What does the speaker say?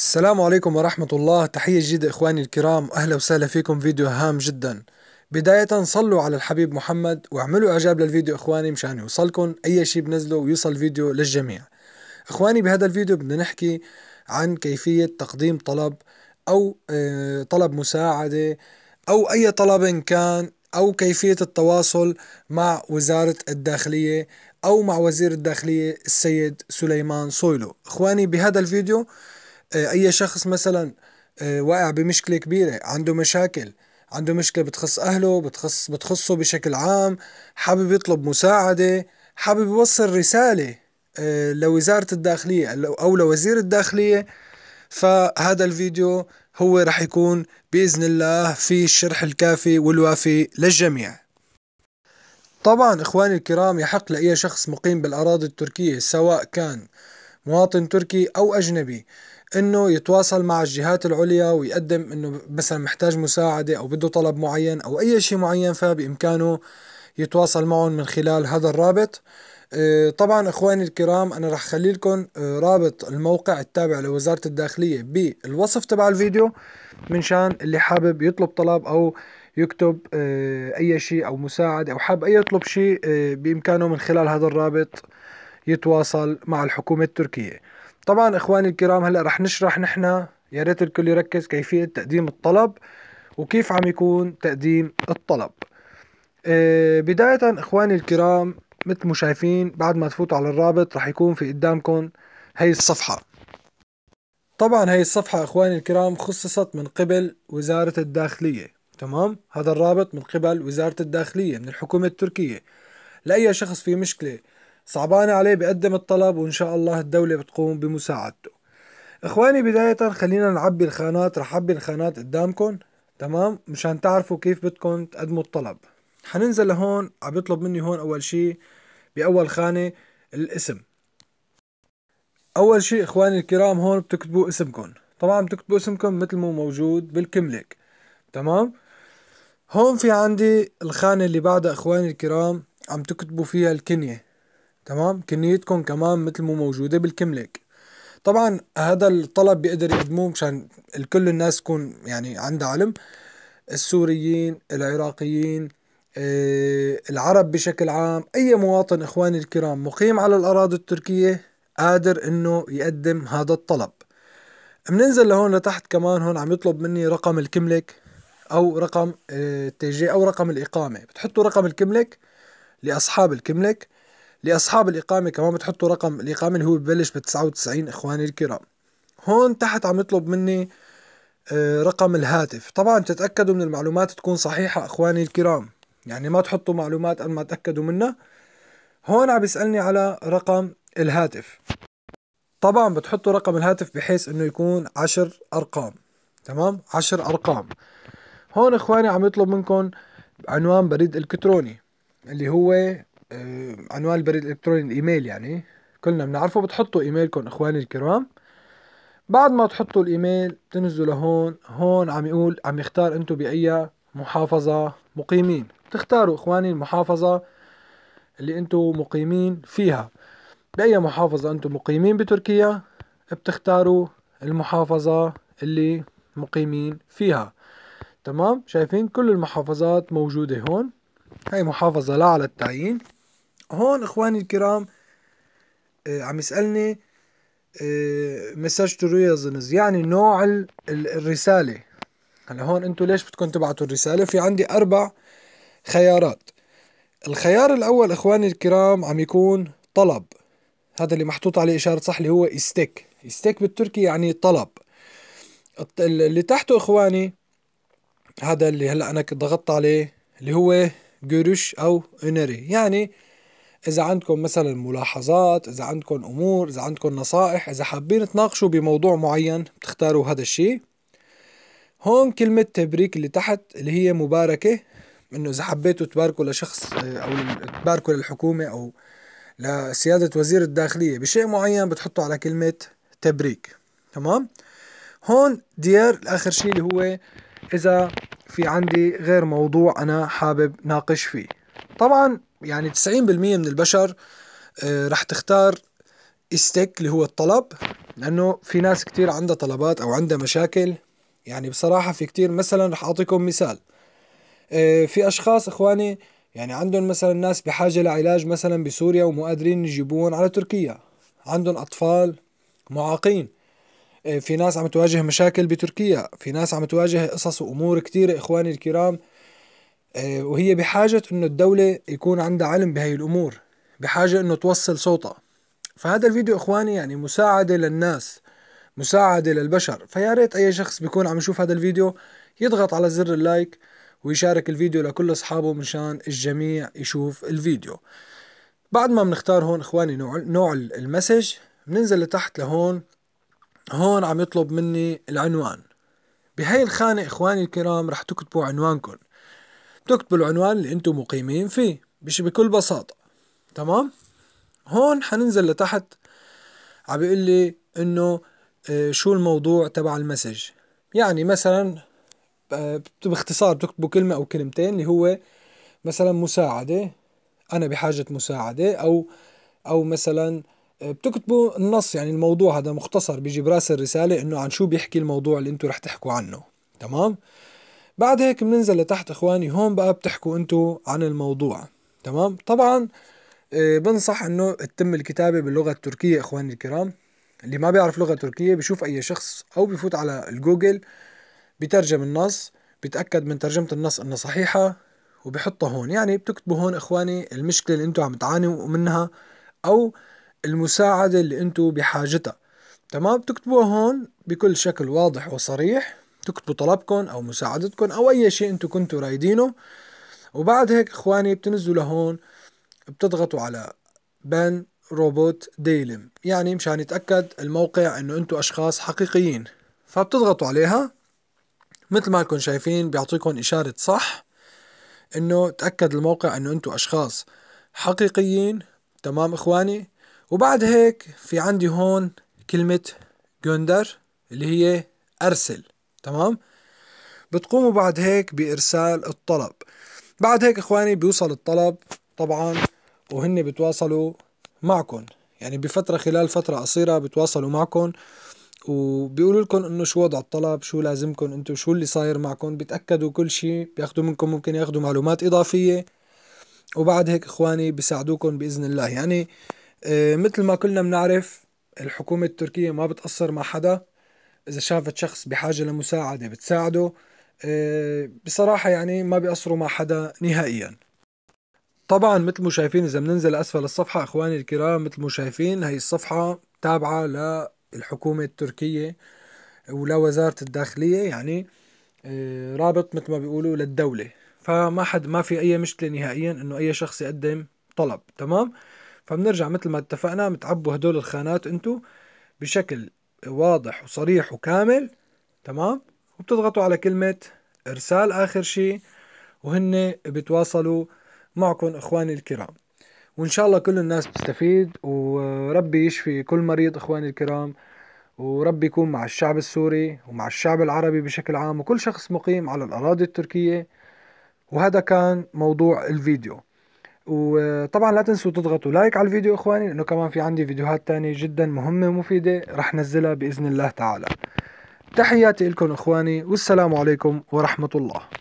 السلام عليكم ورحمة الله تحية جديدة إخواني الكرام أهلا وسهلا فيكم فيديو هام جدا بداية صلوا على الحبيب محمد واعملوا إعجاب للفيديو إخواني مشان يوصلكم أي شيء بنزله ويوصل الفيديو للجميع إخواني بهذا الفيديو بدنا نحكي عن كيفية تقديم طلب أو آه، طلب مساعدة أو أي طلب إن كان أو كيفية التواصل مع وزارة الداخلية أو مع وزير الداخلية السيد سليمان صويلو إخواني بهذا الفيديو آه، اي شخص مثلا آه، واقع بمشكله كبيره عنده مشاكل عنده مشكله بتخص اهله بتخص بتخصه بشكل عام حابب يطلب مساعده حابب يوصل رساله آه، لوزاره الداخليه او لوزير الداخليه فهذا الفيديو هو رح يكون باذن الله في الشرح الكافي والوافي للجميع طبعا اخواني الكرام يحق لاي شخص مقيم بالاراضي التركيه سواء كان مواطن تركي او اجنبي انه يتواصل مع الجهات العليا ويقدم انه مثلا محتاج مساعده او بده طلب معين او اي شيء معين فبامكانه يتواصل معهم من خلال هذا الرابط آه، طبعا اخواني الكرام انا رح خلي لكم آه، رابط الموقع التابع لوزاره الداخليه بالوصف تبع الفيديو شان اللي حابب يطلب طلب او يكتب آه، اي شيء او مساعده او حاب اي يطلب شيء بامكانه من خلال هذا الرابط يتواصل مع الحكومه التركيه طبعا اخواني الكرام هلا رح نشرح نحن يا ريت الكل يركز كيفية تقديم الطلب وكيف عم يكون تقديم الطلب آه، بداية اخواني الكرام مثل ما شايفين بعد ما تفوتوا على الرابط رح يكون في قدامكم هي الصفحة طبعا هي الصفحة اخواني الكرام خصصت من قبل وزارة الداخلية تمام هذا الرابط من قبل وزارة الداخلية من الحكومة التركية لأي شخص في مشكلة صعبان عليه بيقدم الطلب وإن شاء الله الدولة بتقوم بمساعدته إخواني بداية خلينا نعبي الخانات رح عبي الخانات قدامكم تمام مشان تعرفوا كيف بدكم تقدموا الطلب حننزل لهون عم يطلب مني هون أول شي بأول خانة الاسم أول شي إخواني الكرام هون بتكتبوا اسمكم طبعا بتكتبوا اسمكم مثل ما موجود بالكملك تمام هون في عندي الخانة اللي بعدها إخواني الكرام عم تكتبوا فيها الكنية تمام كنيتكم كمان مثل ما موجوده بالكملك طبعا هذا الطلب بيقدر يقدموه مشان الكل الناس تكون يعني عندها علم السوريين العراقيين آه، العرب بشكل عام اي مواطن اخواني الكرام مقيم على الاراضي التركيه قادر انه يقدم هذا الطلب بننزل لهون لتحت كمان هون عم يطلب مني رقم الكملك او رقم آه، التي جي او رقم الاقامه بتحطوا رقم الكملك لاصحاب الكملك لاصحاب الاقامه كمان بتحطوا رقم الاقامه اللي هو ببلش ب 99 اخواني الكرام هون تحت عم يطلب مني آه، رقم الهاتف طبعا تتاكدوا من المعلومات تكون صحيحه اخواني الكرام يعني ما تحطوا معلومات قبل ما تاكدوا منها هون عم يسالني على رقم الهاتف طبعا بتحطوا رقم الهاتف بحيث انه يكون عشر ارقام تمام عشر ارقام هون اخواني عم يطلب منكم عنوان بريد الكتروني اللي هو آه، عنوان البريد الالكتروني الايميل يعني كلنا بنعرفه بتحطوا ايميلكم اخواني الكرام بعد ما تحطوا الايميل بتنزلوا لهون هون عم يقول عم يختار انتم باي محافظة مقيمين تختاروا اخواني المحافظة اللي انتم مقيمين فيها باي محافظة انتم مقيمين بتركيا بتختاروا المحافظة اللي مقيمين فيها تمام شايفين كل المحافظات موجودة هون هاي محافظة لا على التعيين هون اخواني الكرام آه، عم يسالني آه، مساج تو ريزنز يعني نوع الرساله هلا هون انتم ليش بدكم تبعتوا الرساله في عندي اربع خيارات الخيار الاول اخواني الكرام عم يكون طلب هذا اللي محطوط عليه اشاره صح اللي هو استيك استيك بالتركي يعني طلب اللي تحته اخواني هذا اللي هلا انا ضغطت عليه اللي هو جورش او انري يعني إذا عندكم مثلا ملاحظات إذا عندكم أمور إذا عندكم نصائح إذا حابين تناقشوا بموضوع معين بتختاروا هذا الشيء هون كلمة تبريك اللي تحت اللي هي مباركة إنه إذا حبيتوا تباركوا لشخص آه، أو تباركوا للحكومة أو لسيادة وزير الداخلية بشيء معين بتحطوا على كلمة تبريك تمام هون ديار آخر شيء اللي هو إذا في عندي غير موضوع أنا حابب ناقش فيه طبعا يعني 90% من البشر آه، رح تختار استيك اللي هو الطلب لانه في ناس كتير عندها طلبات او عندها مشاكل يعني بصراحة في كتير مثلا رح اعطيكم مثال آه، في اشخاص اخواني يعني عندهم مثلا ناس بحاجة لعلاج مثلا بسوريا ومو قادرين يجيبون على تركيا عندهم اطفال معاقين آه، في ناس عم تواجه مشاكل بتركيا في ناس عم تواجه قصص وامور كتير اخواني الكرام آه، وهي بحاجة انه الدولة يكون عندها علم بهي الامور بحاجة انه توصل صوتها فهذا الفيديو اخواني يعني مساعدة للناس مساعدة للبشر فيا ريت اي شخص بيكون عم يشوف هذا الفيديو يضغط على زر اللايك ويشارك الفيديو لكل اصحابه مشان الجميع يشوف الفيديو بعد ما بنختار هون اخواني نوع نوع المسج بننزل لتحت لهون هون عم يطلب مني العنوان بهاي الخانة اخواني الكرام رح تكتبوا عنوانكم بتكتبوا العنوان اللي انتم مقيمين فيه مش بكل بساطة تمام هون حننزل لتحت عم بيقول لي انه آه، شو الموضوع تبع المسج يعني مثلا آه، باختصار بتكتبوا كلمة او كلمتين اللي هو مثلا مساعدة انا بحاجة مساعدة او او مثلا آه، بتكتبوا النص يعني الموضوع هذا مختصر بيجي براس الرسالة انه عن شو بيحكي الموضوع اللي انتم رح تحكوا عنه تمام بعد هيك بننزل لتحت اخواني هون بقى بتحكوا انتوا عن الموضوع تمام طبعا آه، بنصح انه تتم الكتابة باللغة التركية اخواني الكرام اللي ما بيعرف لغة تركية بشوف اي شخص او بفوت على الجوجل بترجم النص بتأكد من ترجمة النص انها صحيحة وبحطها هون يعني بتكتبوا هون اخواني المشكلة اللي انتوا عم تعانوا منها او المساعدة اللي انتوا بحاجتها تمام بتكتبوها هون بكل شكل واضح وصريح تكتبوا طلبكم او مساعدتكم او اي شيء انتم كنتوا رايدينه وبعد هيك اخواني بتنزلوا لهون بتضغطوا على بان روبوت ديلم يعني مشان يتاكد الموقع انه انتم اشخاص حقيقيين فبتضغطوا عليها مثل ما لكم شايفين بيعطيكم اشاره صح انه تاكد الموقع انه انتم اشخاص حقيقيين تمام اخواني وبعد هيك في عندي هون كلمه جوندر اللي هي ارسل تمام بتقوموا بعد هيك بارسال الطلب بعد هيك اخواني بيوصل الطلب طبعا وهن بتواصلوا معكم يعني بفتره خلال فتره قصيره بتواصلوا معكم وبيقولوا لكم انه شو وضع الطلب شو لازمكم انتم شو اللي صاير معكم بيتاكدوا كل شيء بياخذوا منكم ممكن ياخذوا معلومات اضافيه وبعد هيك اخواني بيساعدوكم باذن الله يعني آه، مثل ما كلنا بنعرف الحكومه التركيه ما بتقصر مع حدا اذا شافت شخص بحاجه لمساعده بتساعده آه، بصراحه يعني ما بيقصروا مع حدا نهائيا طبعا مثل ما شايفين اذا بننزل اسفل الصفحه اخواني الكرام مثل ما شايفين هي الصفحه تابعه للحكومه التركيه ولوزاره الداخليه يعني آه، رابط مثل ما بيقولوا للدوله فما حد ما في اي مشكله نهائيا انه اي شخص يقدم طلب تمام فبنرجع مثل ما اتفقنا بتعبوا هدول الخانات انتو بشكل واضح وصريح وكامل تمام وبتضغطوا على كلمة ارسال اخر شيء وهن بتواصلوا معكم اخواني الكرام وان شاء الله كل الناس بتستفيد وربي يشفي كل مريض اخواني الكرام وربي يكون مع الشعب السوري ومع الشعب العربي بشكل عام وكل شخص مقيم على الاراضي التركية وهذا كان موضوع الفيديو وطبعا لا تنسوا تضغطوا لايك على الفيديو اخواني لانه كمان في عندي فيديوهات تانية جدا مهمة ومفيدة رح نزلها باذن الله تعالى تحياتي لكم اخواني والسلام عليكم ورحمة الله